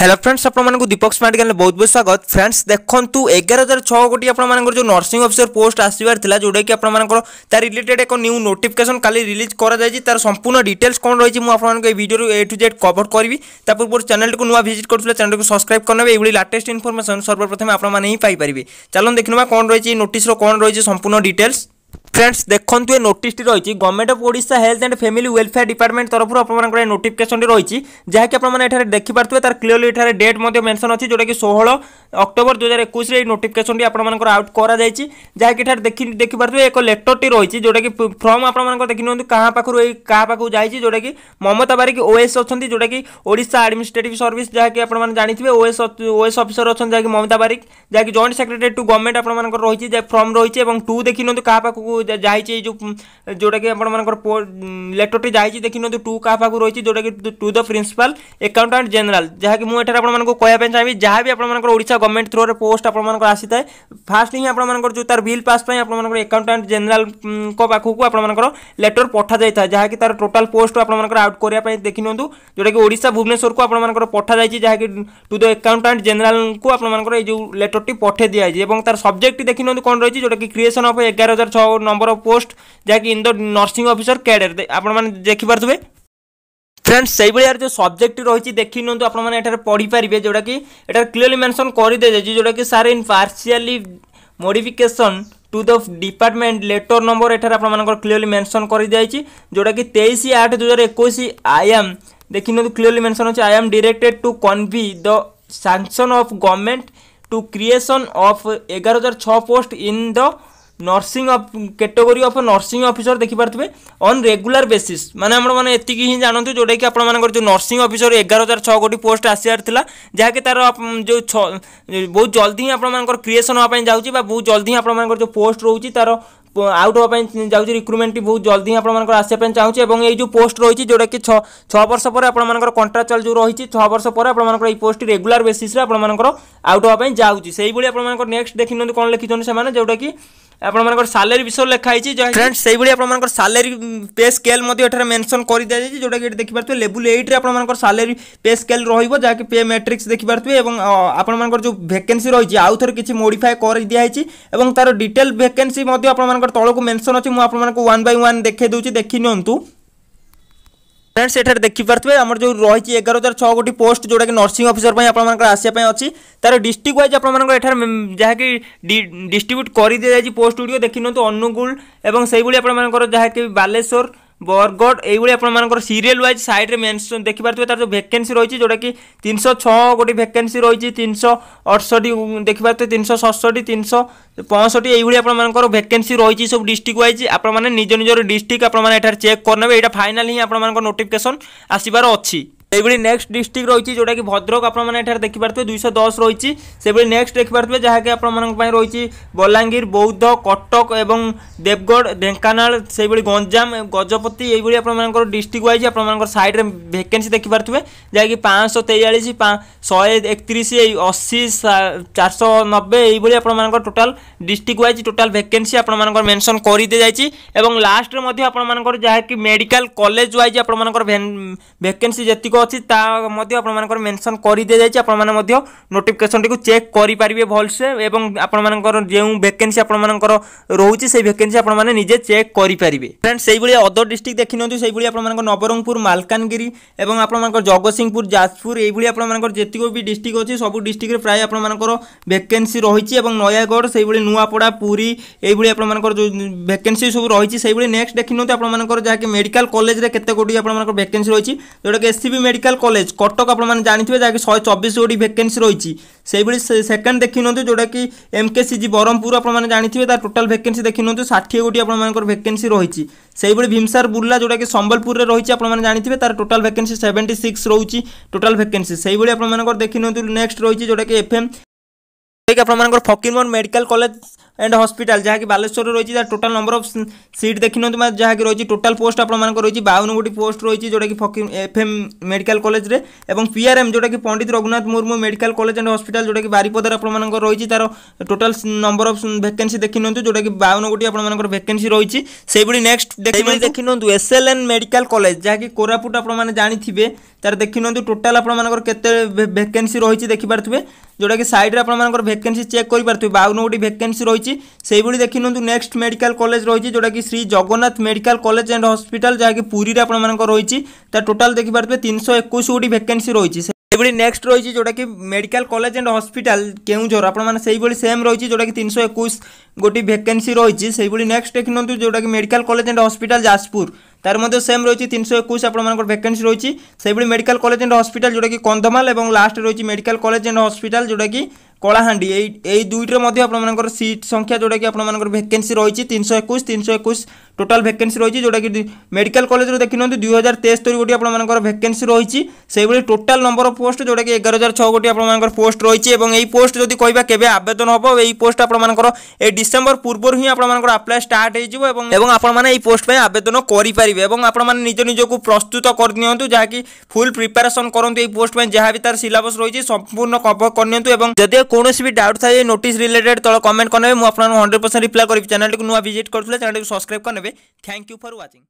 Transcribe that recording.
hello friends आपको दीपक smart गैल बहुत बहुत स्वागत फ्रेंड्स देखो एगार हजार छः कोटी आपर जो नर्सिंग अफिसर पोस्ट आसबार जोटा कि आपर तार रिलेटेड एक न्यू नोटिफिकेसन का रिलीज कराई तार संपूर्ण डिटेल्स कौन रही मुझे आपको video A to Z cover करी ता पूर्व चैनल को नुआ भिजिट करूँ चैनल को सब्सक्राइब करने ये लाटेस्ट इनफर्मेशन सर्वप्रथम आपने ही पाइपर चलो देखने कौन रही नोटिस कौन रही संपूर्ण डिटेल्स ফ্রেন্ডস দেখুন এ নোটিসটি রয়েছে government of Odisha health and family welfare department তরফর আপনার এই নোটিফিকেশনটি রয়েছে যাকে আপনার এখানে দেখিপারে তার ক্লিয়রলি এখানে ডেট মেনশন অনেক যেটা কি ষোহল অক্টোবর দুই হাজার একুশে এই নোটিফিকেশনটি আপনার আউট করা যাই যাকে এখানে দেখি দেখিপারে এক লেটরটি রয়েছে যেটা কি ফর্ম আপনার দেখি নিহত কাহা পাখু এই কাহা পাখু যাই যেটা কি মমতা বারিক ওএস অনেক যেটা কি ওড়শা আডমিনিষ্ট্রেটিভ সর্ভিস যাকে আপনার জাঁথিবে ওএস ওএস অফিসর অনেক যাকে মমতা বারিক যাকে জয়েন্ট সেক্রেটারি টু গভর্নমেন্ট আপনার রয়েছে যে ফর্ম রয়েছে এবং টু দেখি নিহত কাহা পাখু ଯାଇଛି ଏଇ ଯେଉଁ ଯେଉଁଟାକି ଆପଣମାନଙ୍କର ଲେଟର୍ଟି ଯାଇଛି ଦେଖିନିଅନ୍ତୁ ଟୁ କାହା ପାଖକୁ ରହିଛି ଯେଉଁଟାକି to the principal accountant general ଯାହାକି ମୁଁ ଏଠାରେ ଆପଣମାନଙ୍କୁ କହିବା ପାଇଁ ଚାହିଁବି ଯାହା ବି ଆପଣମାନଙ୍କର ଓଡ଼ିଶା ଗଭର୍ଣ୍ଣମେଣ୍ଟ ଥ୍ରୁରେ ପୋଷ୍ଟ ଆପଣମାନଙ୍କର ଆସିଥାଏ ଫାଷ୍ଟ ହିଁ ଆପଣମାନଙ୍କର ଯେଉଁ ତାର ବିଲ୍ ପାସ୍ ପାଇଁ ଆପଣମାନଙ୍କର ଏକାଉଣ୍ଟାଣ୍ଟ ଜେନେରାଲଙ୍କ ପାଖକୁ ଆପଣମାନଙ୍କର ଲେଟର ପଠାଯାଇଥାଏ ଯାହାକି ତାର ଟୋଟାଲ ପୋଷ୍ଟ ଆପଣମାନଙ୍କର ଆଉଟ୍ କରିବା ପାଇଁ ଦେଖିନିଅନ୍ତୁ ଯେଉଁଟାକି ଓଡ଼ିଶା ଭୁବନେଶ୍ୱରକୁ ଆପଣମାନଙ୍କର ପଠାଯାଇଛି ଯାହାକି ଟୁ ଦ ଏକାଉଣ୍ଟାଣ୍ଟ ଜେନେରାଲଙ୍କୁ ଆପଣମାନଙ୍କର ଏଇ ଯେଉଁ লেটরটি পঠে দিয়েছে ଏବଂ ତାର ସବଜେକ୍ଟଟି দেখি କଣ ରହିଛି ଯେଉଁଟାକି କ୍ରିଏସନ୍ ଅଫ୍ ଏଗାର ହଜାର ଛଅ হাজার নম্বর অফ পোস্ট ଯାହାକି in the nursing officer cadet ଆପଣମାନେ ଦେଖିପାରୁଥିବେ ফ্রেন্ডস সেইভাবে যে সবজেক্টটি রয়েছে দেখি নিহত আপনার এটার পড়িপারে যেটা কি এটার ক্লিয়রলি মেনশন করে দিয়েছে যেটা কি sir in partially modification to the department letter number এটার আপনার ক্লিয়রলি মেনশন করে দিয়েছে যেটা কি তেইশ আট দু হাজার একুশ আই এম দেখি নিহত ক্লিয়রলি মেনশন হচ্ছে I am directed to convey the sanction of government to creation of এগারো হাজার ছ post in the nursing category of nursing officer ଦେଖିପାରୁଥିବେ ଅନ୍ ରେଗୁଲାର ବେସିସ୍ ମାନେ ଆପଣମାନେ ଏତିକି ହିଁ ଜାଣନ୍ତୁ ଯେଉଁଟାକି ଆପଣମାନଙ୍କର ଯେଉଁ ନର୍ସିଂ ଅଫିସର ଏଗାର ହଜାର ଛଅ କୋଟି ପୋଷ୍ଟ ଆସିବାର ଥିଲା ଯାହାକି ତା'ର ଯେଉଁ ବହୁତ ଜଲ୍ଦି ହିଁ ଆପଣମାନଙ୍କର କ୍ରିଏସନ୍ ହେବା ପାଇଁ ଯାଉଛି ବା ବହୁତ ଜଲ୍ଦି ହିଁ ଆପଣମାନଙ୍କର ଯେଉଁ ପୋଷ୍ଟ ରହୁଛି ତା'ର आउट होगा जाऊँगी रिक्रुटमेंट बहुत जल्दी आपंकर आसपाई चाहूँगी और ये जो पोस्ट रही जोटा कि छर्ष पर आपर कंट्राक्चुआल जो रही छर्ष पर आपर पोस्ट रेगुला बेसीस आपर आउट होगापी जाऊँगी से ही आपर नेक्स्ट देखी कौन लिखिं से जोटा कि ଆପଣମାନଙ୍କର ସାଲେରୀ ବିଷୟରେ ଲେଖା ହେଇଛି ଫ୍ରେଣ୍ଡସ୍ ସେଇଭଳି ଆପଣମାନଙ୍କର ସାଲେରୀ ପେ ସ୍କେଲ୍ ମଧ୍ୟ ଏଠାରେ ମେନସନ୍ କରିଦିଆଯାଇଛି ଯେଉଁଟାକି ଏଠି ଦେଖିପାରୁଥିବେ ଲେବୁଲ୍ ଏଇଟ୍ରେ ଆପଣମାନଙ୍କର ସାଲେରୀ ପେ ସ୍କେଲ୍ ରହିବ ଯାହାକି ପେ ମେଟ୍ରିକ୍ସ ଦେଖିପାରୁଥିବେ ଏବଂ ଆପଣମାନଙ୍କର ଯେଉଁ ଭେକେନ୍ସି ରହିଛି ଆଉ ଥରେ କିଛି ମୋଡ଼ିଫାଏ କରିଦିଆହେଇଛି ଏବଂ ତା'ର ଡିଟେଲ୍ ଭେକେନ୍ସି ମଧ୍ୟ ଆପଣମାନଙ୍କର আপনার তলকু মেনশন অছি মু আপনার ওয়ান বাই ওয়ান দেখে দেছি দেখি নিউ ফ্রেন্ডস এখানে দেখিপারে আমার যে রয়েছে এগার হাজার ছ গোটি পোস্ট যেটা কি নর্সিং অফিসর আপনার আসা অছি তার ডিস্ট্রিক্ট ওয়াইজ আপনার এখানে যা কি ডিস্ট্রিব্যুট করে দিয়ে যাই পোস্ট গুড়ি দেখি নিউ অনুগুল এবং সেইভাবে আপনার যা কি বালেশ্বর বরগড় এইভাবে আপনার সিরিয়াল ওয়াইজ সাইড্রে মেনশন দেখিপারে তার যে ভ্যাকেন্সি রয়েছে যেটাকি তিনশো ছ গোটি ভ্যাকেন্সি রয়েছে তিনশো অড়ষটি দেখিপারে তিনশো ষষটি তিনশো পঁয়ষটি এইভাবে আপনার ভ্যাকেন্সি রয়েছে সব ডিস্ট্রিক্ট ওয়াইজ আপনার নিজ নিজের ডিস্ট্রিক্ট আপনার এটার চেক করে নেবে এটা ফাইনাল হি আপনার নোটিফিকেসন আসবার অছি সেইভাবে নেক্সট ডিস্ট্রিক্ট রয়েছে যেটাকি ভদ্রক আপনার এখানে দেখিপারে দুইশ দশ রয়েছে সেইভাবে নেক্সট দেখিপারে যাকে আপনার রয়েছে বলাঙ্গীর বৌদ্ধ কটক এবং দেবগড় ঢেঙ্কানাল সেইভাবে গঞ্জাম গজপতি এইভাবে আপনার ডিস্ট্রিক্ট ওয়াইজ আপনার সাইড্রে ভ্যাকেন্সি দেখিপারে যাকি পাঁচশ তেয়াল্লিশ শহে একত্রিশ এই অশী চারশ নবে এইভাবে আপনার total district wise total vacancy আপনার মেনশন করে দিয়ে যাই এবং লাস্টে আপনার যাকি মেডিকাল কলেজ ওয়াইজ আপনার ভ্যাকেন্সি যেতক ଅଛି ତା ମଧ୍ୟ ଆପଣମାନଙ୍କର ମେନସନ୍ କରିଦିଆଯାଇଛି ଆପଣମାନେ ମଧ୍ୟ ନୋଟିଫିକେସନ୍ଟିକୁ ଚେକ୍ କରିପାରିବେ ଭଲସେ ଏବଂ ଆପଣମାନଙ୍କର ଯେଉଁ ଭେକେନ୍ସି ଆପଣମାନଙ୍କର ରହୁଛି সেই ভেকেন্সি আপনার নিজে চেক করে পারে ফ্রেন্ডস সেইভাবে অদর ডিস্ট্রিক্ট দেখি নিউ সেইভাবে আপনার নবরঙ্গপুর মালকানগিরি এবং আপনার জগৎসিংপুর যাজপুর এইভাবে আপনার যেতক বি ডিস্ট্রিক্ট অছে সবু ডিস্ট্রিক্টে প্রায় আপনার ভেকেন্সি রয়েছে এবং নয়াগড় সেইভাবে নূয়াপড়া পুরী এইভাবে আপনার যে ভেকেন্সি সব রয়েছে সেইভাবে নেক্সট দেখি নিউ আপনার যা মেডিকাল কলেজে কতগুড়ি আপনার ভেকেন্সি রয়েছে যেটা কি এসসিবি মেডিকাল কলেজ কটক আপনার জাঁথিবে যা শহে চবিশ কোটি ভ্যাকেন্সি রয়েছে সেইভাবে সেকেন্ড দেখি নিউ যেটা কি এমকেসিজি ব্রহ্মপুর আপনার জাঁথিবে তার টোটাল ভ্যাকেন্সি দেখি নিউ ষাঠিয়ে কোটি আপনার ভ্যাকেন্সি রয়েছে সেইভাবে ভীমসার বুর্লা যেটা কি সম্বলপুরের রয়েছে আপনার জাঁথিবে তার টোটাল ভ্যাকেন্সি সেভেন্টি সিক্স রয়েছে টোটাল ভ্যাকেন্সি সেইভাবে আপনার দেখি নিউ নেক্সট রয়েছে যেটা কি এফএম আপনার Fakir Mohan medical college and hospital जहाँकि बालेश्वर रही है टोटाल नंबर अफ सीट देखी ना जहाँकि रही टोटाल पोस्ट आपण रही बावन गोटी पोस्ट रही जोटा कि फकी F M medical college P R M जोटा कि Pandit Raghunath Murmu medical college and hospital जोटा कि बारिपदार आपण रही तरह टोटाल नंबर अफ भेके देखी ना जोटा कि बावन गोटी आपर भेके रही से नेक्स्ट देखी ना S L N medical college जहाँकि कोरापुट आपने जानते তার देखी ना टोटाल आपर के भेके रही देखिपे जोटा कि সাইড্রে আপনার ভ্যাকেন্সি চেক করে পারে বাউন গোটি ভ্যাকেন্সি রয়েছে সেইভাবে দেখি নিউ নেক্সট মেডিকাল কলেজ রয়েছে যেটা কি Shri Jagannath medical college and hospital যা কি পুরীরে আপনার রয়েছে তা টোটাল দেখিপারে তিনশো একুশ গোটি ভ্যাকেন্সি রয়েছে সেইভাবে নেক্সট রয়েছে যেটা কি medical college and hospital Keonjhar আপনার সেইভাবে সেম রয়েছে যেটা কি তিনশো একুশ গোটি ভ্যাকেন্সি রয়েছে সেইভাবে নেক্সট দেখি নিউ যেটা কি medical college and hospital Jajpur তার মধ্যে সেম রয়েছে তিনশো একুশ আপনার ভ্যাকেন্সি রয়েছে সেইভাবে মেডিকাল কলেজ অ্যান্ড হসপিটাল যেটা কি কন্ধমাল এবং লাস্ট রয়েছে মেডিকাল কলেজ অ্যান্ড হসপিটাল যেটা কি কলাহাণ্ডি এই এই দুইটির মধ্যে আপনার সিট সংখ্যা যেটাকি আপনার ভ্যাকেন্সি রয়েছে তিনশো একুশ তিনশো একুশ টোটাল ভ্যাকেন্সি রয়েছে যেটাকি মেডিকাল কলেজের দেখি নিহত দুই হাজার তেস্তরি গোটি আপনার ভ্যাকেন্সি রয়েছে সেইভাবে টোটাল নম্বর অফ পোস্ট যেটাকি এগার হাজার ছ গোটি আপনার পোস্ট রয়েছে এবং এই পোস্ট যদি কহবা কেবে আবেদন হব এই পোস্ট আপনার এই ডিসেম্বর পূর্বর হি আপনার আপ্লাই স্টার্ট হয়ে যাব এবং এবং আপনার এই পোস্ট পাই আবেদন করে এবং আপনার নিজ নিজকে প্রস্তুত করে নিহত যা কি ফুল প্রিপারেসন করতে এই পোস্ট পাই যা বি তার সিলাবস রয়েছে সম্পূর্ণ কভর করে নিহত এবং যদি কৌশি বি ডাউট থাকে নোটিস রিলেটেড তল কমেন্ট করে আপনার হন্ড্রেড পরসেন্ট রিপ্লাই করি চ্যানেলটি নূয়া ভিজিট করলে চ্যানেলটি সবসক্রাইব করে নেবে থ্যাংক ইউ ফর ওয়াচিং